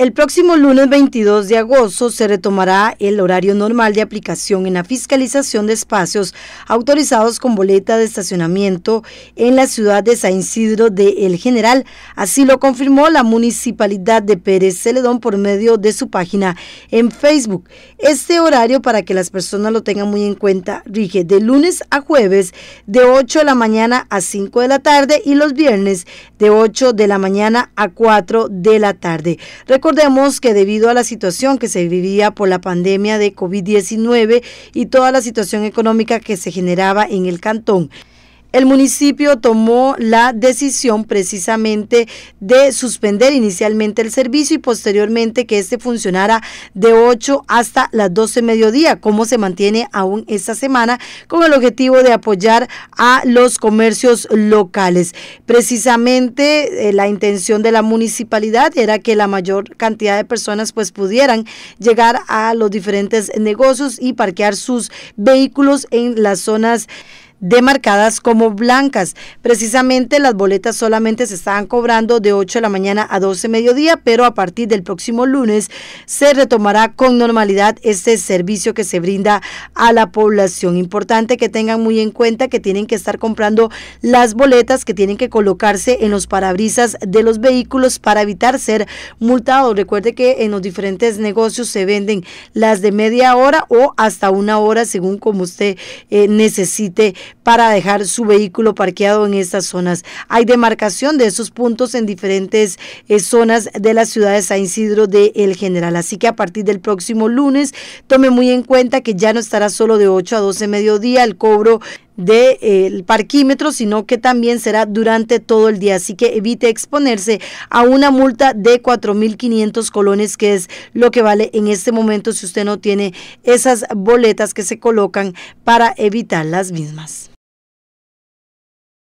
El próximo lunes 22 de agosto se retomará el horario normal de aplicación en la fiscalización de espacios autorizados con boleta de estacionamiento en la ciudad de San Isidro de El General. Así lo confirmó la municipalidad de Pérez Celedón por medio de su página en Facebook. Este horario, para que las personas lo tengan muy en cuenta, rige de lunes a jueves de 8 de la mañana a 5 de la tarde y los viernes de 8 de la mañana a 4 de la tarde. Recordemos que debido a la situación que se vivía por la pandemia de COVID-19 y toda la situación económica que se generaba en el cantón, el municipio tomó la decisión precisamente de suspender inicialmente el servicio y posteriormente que este funcionara de 8 hasta las 12 mediodía, como se mantiene aún esta semana, con el objetivo de apoyar a los comercios locales. Precisamente eh, la intención de la municipalidad era que la mayor cantidad de personas pues pudieran llegar a los diferentes negocios y parquear sus vehículos en las zonas demarcadas como blancas. Precisamente las boletas solamente se estaban cobrando de 8 de la mañana a 12 mediodía, pero a partir del próximo lunes se retomará con normalidad este servicio que se brinda a la población. Importante que tengan muy en cuenta que tienen que estar comprando las boletas que tienen que colocarse en los parabrisas de los vehículos para evitar ser multados. Recuerde que en los diferentes negocios se venden las de media hora o hasta una hora según como usted eh, necesite para dejar su vehículo parqueado en estas zonas. Hay demarcación de esos puntos en diferentes eh, zonas de la ciudad de San Isidro de El General. Así que a partir del próximo lunes, tome muy en cuenta que ya no estará solo de 8 a 12 mediodía el cobro del eh, parquímetro, sino que también será durante todo el día. Así que evite exponerse a una multa de 4.500 colones, que es lo que vale en este momento si usted no tiene esas boletas que se colocan para evitar las mismas.